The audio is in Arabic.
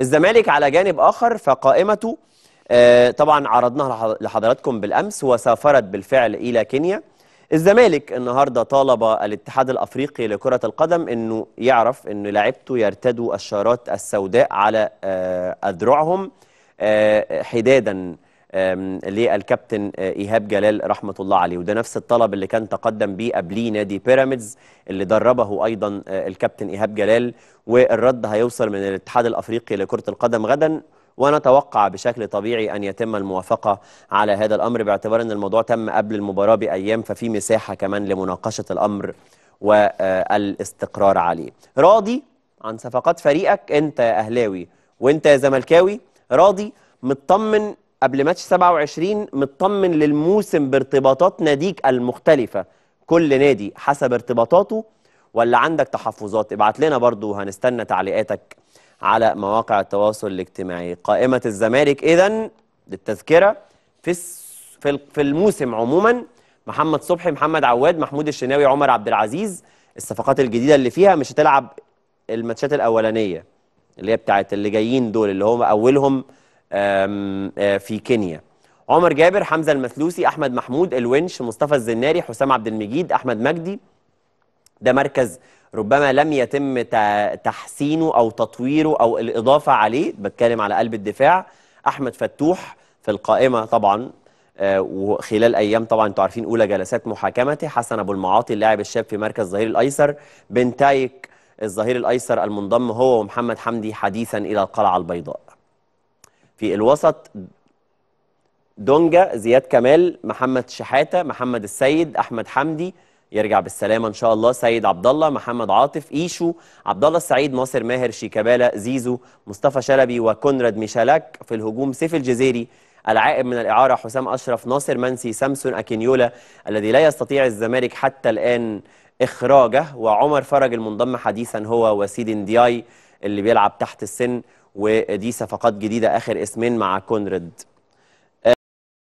الزمالك على جانب آخر فقائمته آه، طبعا عرضناها لحضراتكم بالأمس وسافرت بالفعل إلى كينيا الزمالك النهاردة طالب الاتحاد الأفريقي لكرة القدم أنه يعرف أن لاعبته يرتدوا الشارات السوداء على آه، أذرعهم آه، حداداً للكابتن آه، ايهاب جلال رحمه الله عليه وده نفس الطلب اللي كان تقدم بيه قبليه نادي بيراميدز اللي دربه ايضا آه، الكابتن ايهاب جلال والرد هيوصل من الاتحاد الافريقي لكره القدم غدا ونتوقع بشكل طبيعي أن يتم الموافقة على هذا الأمر باعتبار أن الموضوع تم قبل المباراة بأيام ففي مساحة كمان لمناقشة الأمر والاستقرار عليه راضي عن صفقات فريقك أنت يا أهلاوي وأنت يا زملكاوي راضي مطمن قبل ماتش 27 مطمن للموسم بارتباطات ناديك المختلفة كل نادي حسب ارتباطاته ولا عندك تحفظات ابعت لنا برضو هنستنى تعليقاتك على مواقع التواصل الاجتماعي قائمة الزمالك إذا للتذكرة في في الموسم عموما محمد صبحي محمد عواد محمود الشناوي عمر عبد العزيز الصفقات الجديدة اللي فيها مش هتلعب الماتشات الأولانية اللي هي بتاعت اللي جايين دول اللي هم أولهم في كينيا عمر جابر حمزه المثلوسي احمد محمود الونش مصطفى الزناري حسام عبد المجيد احمد مجدي ده مركز ربما لم يتم تحسينه او تطويره او الاضافه عليه بتكلم على قلب الدفاع احمد فتوح في القائمه طبعا وخلال ايام طبعا انتوا عارفين اولى جلسات محاكمته حسن ابو المعاطي اللاعب الشاب في مركز الظهير الايسر بنتايك الظهير الايسر المنضم هو ومحمد حمدي حديثا الى القلعه البيضاء في الوسط دونجا زياد كمال محمد شحاته محمد السيد احمد حمدي يرجع بالسلامه ان شاء الله سيد عبد الله محمد عاطف ايشو عبد الله السعيد ناصر ماهر شيكابالا زيزو مصطفى شلبي وكونراد ميشالاك في الهجوم سيف الجزيري العائب من الاعاره حسام اشرف ناصر منسي سامسون اكينيولا الذي لا يستطيع الزمالك حتى الان اخراجه وعمر فرج المنضم حديثا هو وسيد دياي اللي بيلعب تحت السن ودي صفقات جديده اخر اسمين مع كونراد